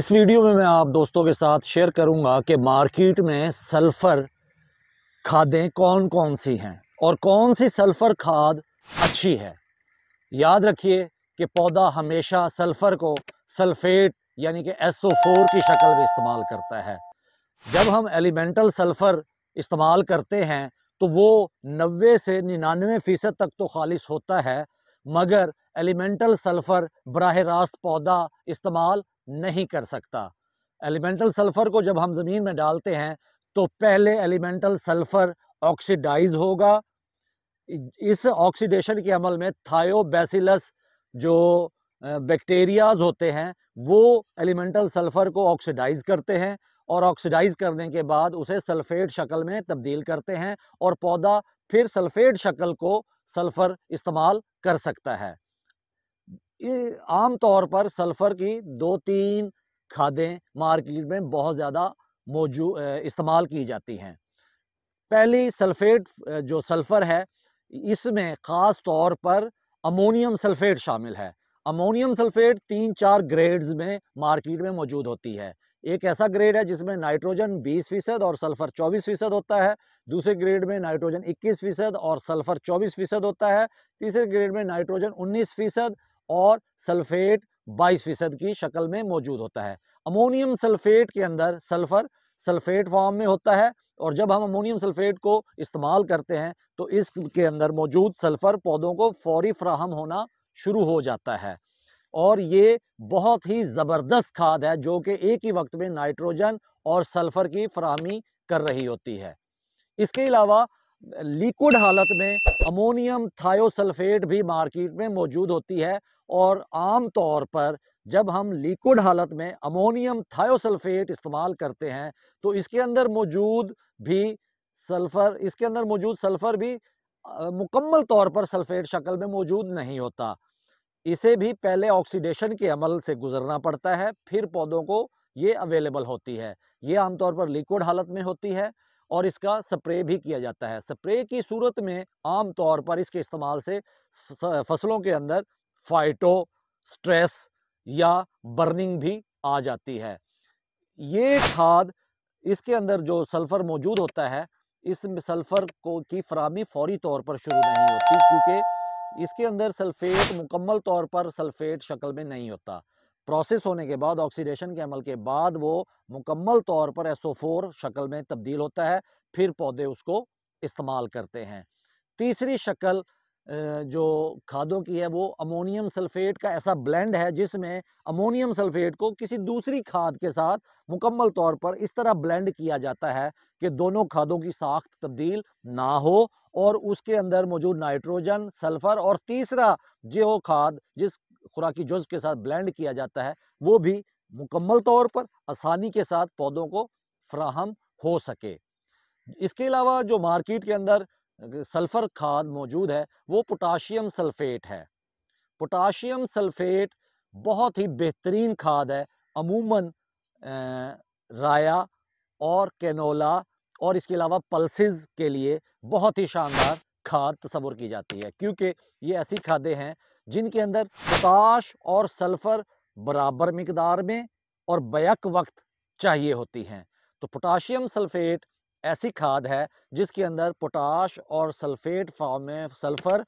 इस वीडियो में मैं आप दोस्तों के साथ शेयर करूंगा कि मार्केट में सल्फ़र खादें कौन कौन सी हैं और कौन सी सल्फ़र खाद अच्छी है याद रखिए कि पौधा हमेशा सल्फ़र को सल्फेट यानी कि एसओ की शक्ल में इस्तेमाल करता है जब हम एलिमेंटल सल्फ़र इस्तेमाल करते हैं तो वो नबे से निन्यानवे फ़ीसद तक तो खालिश होता है मगर एलिमेंटल सल्फ़र बरह रास्त पौधा इस्तेमाल नहीं कर सकता एलिमेंटल सल्फ़र को जब हम ज़मीन में डालते हैं तो पहले एलिमेंटल सल्फ़र ऑक्सीडाइज होगा इस ऑक्सीडेशन के अमल में थायोबैसिलस जो बैक्टीरियाज होते हैं वो एलिमेंटल सल्फ़र को ऑक्सीडाइज करते हैं और ऑक्सीडाइज करने के बाद उसे सल्फेट शक्ल में तब्दील करते हैं और पौधा फिर सल्फेट शक्ल को सल्फ़र इस्तेमाल कर सकता है ये आम तौर पर सल्फ़र की दो तीन खादें मार्केट में बहुत ज़्यादा मौजू इस्तेमाल की जाती हैं पहली सल्फ़ेट जो सल्फ़र है इसमें ख़ास तौर पर अमोनियम सल्फ़ेट शामिल है अमोनियम सल्फ़ेट तीन चार ग्रेड्स में मार्केट में मौजूद होती है एक ऐसा ग्रेड है जिसमें नाइट्रोजन 20 फ़ीसद और सल्फ़र 24 फ़ीसद होता है दूसरे ग्रेड में नाइट्रोजन 21 फ़ीसद और सल्फ़र 24 फ़ीसद होता है तीसरे ग्रेड में नाइट्रोजन 19 फ़ीसद और सल्फेट 22 फीसद की शक्ल में मौजूद होता है अमोनियम सल्फेट के अंदर सल्फर सल्फेट फॉर्म में होता है और जब हम अमोनियम सल्फेट को इस्तेमाल करते हैं तो इसके अंदर मौजूद सल्फर पौधों को फौरी फ्राहम होना शुरू हो जाता है और ये बहुत ही ज़बरदस्त खाद है जो कि एक ही वक्त में नाइट्रोजन और सल्फ़र की फ्राहमी कर रही होती है इसके अलावा लिक्विड हालत में अमोनियम थायोसल्फेट भी मार्केट में मौजूद होती है और आम तौर पर जब हम लिक्विड हालत में अमोनियम थायोसल्फेट इस्तेमाल करते हैं तो इसके अंदर मौजूद भी सल्फ़र इसके अंदर मौजूद सल्फ़र भी मुकम्मल तौर पर सल्फ़ेट शक्ल में मौजूद नहीं होता इसे भी पहले ऑक्सीडेशन के अमल से गुजरना पड़ता है फिर पौधों को ये अवेलेबल होती है ये आमतौर पर लिक्विड हालत में होती है और इसका स्प्रे भी किया जाता है स्प्रे की सूरत में आम तौर पर इसके इस्तेमाल से फसलों के अंदर फाइटो स्ट्रेस या बर्निंग भी आ जाती है ये खाद इसके अंदर जो सल्फ़र मौजूद होता है इस सल्फ़र को की फरामी फौरी तौर पर शुरू नहीं होती क्योंकि इसके अंदर सल्फ़ेट मुकम्मल तौर पर सल्फ़ेट शक्ल में नहीं होता प्रोसेस होने के बाद ऑक्सीडेशन के अमल के बाद वो मुकम्मल तौर पर एसओ फोर शक्ल में तब्दील होता है फिर पौधे उसको इस्तेमाल करते हैं तीसरी शक्ल जो खादों की है वो अमोनियम सल्फेट का ऐसा ब्लेंड है जिसमें अमोनियम सल्फेट को किसी दूसरी खाद के साथ मुकम्मल तौर पर इस तरह ब्लेंड किया जाता है कि दोनों खादों की साख्त तब्दील ना हो और उसके अंदर मौजूद नाइट्रोजन सल्फ़र और तीसरा जो खाद जिस खुराकी जुज़ के साथ ब्लेंड किया जाता है वो भी मुकम्मल तौर पर आसानी के साथ पौधों को फ्राहम हो सके इसके अलावा जो मार्केट के अंदर सल्फ़र खाद मौजूद है वो पोटाशियम सल्फ़ेट है पोटाशियम सल्फ़ेट बहुत ही बेहतरीन खाद है अमूमन राया और कैनोला और इसके अलावा पल्स के लिए बहुत ही शानदार खाद तस्वुर की जाती है क्योंकि ये ऐसी खादें हैं जिनके अंदर पोटाश और सल्फ़र बराबर मकदार में और बैक वक्त चाहिए होती हैं तो पोटाशियम सल्फेट ऐसी खाद है जिसके अंदर पोटाश और सल्फेट फॉर्म में सल्फ़र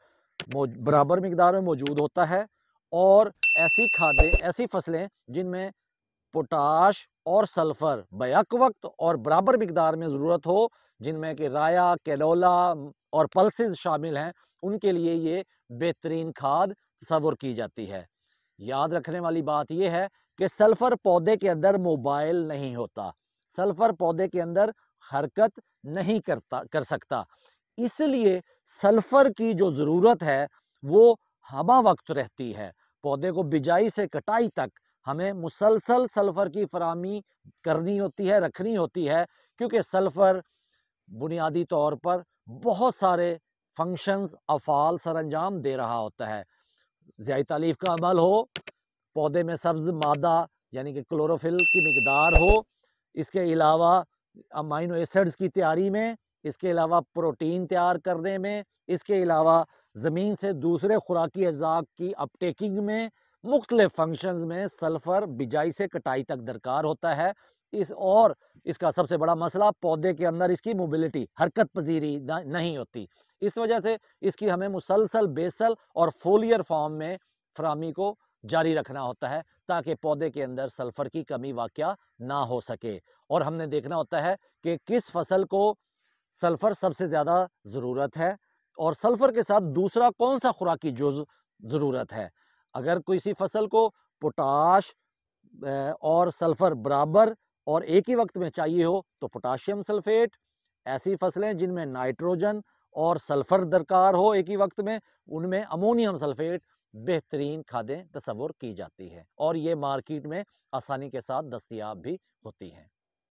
बराबर मकदार में मौजूद होता है और ऐसी खादें ऐसी फसलें जिनमें पोटाश और सल्फ़र बैक वक्त और बराबर मकदार में ज़रूरत हो जिनमें कि राया कैलोला और पल्सिस शामिल हैं उनके लिए ये बेहतरीन खाद तस्वर की जाती है याद रखने वाली बात यह है कि सल्फ़र पौधे के अंदर मोबाइल नहीं होता सल्फ़र पौधे के अंदर हरकत नहीं करता कर सकता इसलिए सल्फ़र की जो ज़रूरत है वो हवा वक्त रहती है पौधे को बिजाई से कटाई तक हमें मुसलसल सल्फ़र की फरहमी करनी होती है रखनी होती है क्योंकि सल्फ़र बुनियादी तौर पर बहुत सारे फंक्शंस अफ़ाल सरंजाम दे रहा होता है ज़्यादा तालीफ का अमल हो पौधे में सब्ज़ मादा यानी कि क्लोरोफिल की मकदार हो इसके अलावा अमाइनो एसिड्स की तैयारी में इसके अलावा प्रोटीन तैयार करने में इसके अलावा ज़मीन से दूसरे खुराकी अजाक की अपटेकिंग में मुख्तलिफ फंक्शंस में सल्फ़र बिजाई से कटाई तक दरकार होता है इस और इसका सबसे बड़ा मसला पौधे के अंदर इसकी मोबिलिटी हरकत पजीरी नहीं होती इस वजह से इसकी हमें मुसलसल बेसल और फोलियर फॉर्म में फ्रामी को जारी रखना होता है ताकि पौधे के अंदर सल्फर की कमी वाक़ ना हो सके और हमने देखना होता है कि किस फसल को सल्फ़र सबसे ज़्यादा ज़रूरत है और सल्फ़र के साथ दूसरा कौन सा खुराकी जुज ज़रूरत है अगर किसी फसल को पोटाश और सल्फ़र बराबर और एक ही वक्त में चाहिए हो तो पोटाशियम सल्फेट ऐसी फसलें जिनमें नाइट्रोजन और सल्फर दरकार हो एक ही वक्त में उनमें अमोनियम सल्फेट बेहतरीन खादें तस्वुर की जाती है और ये मार्केट में आसानी के साथ दस्तियाब भी होती हैं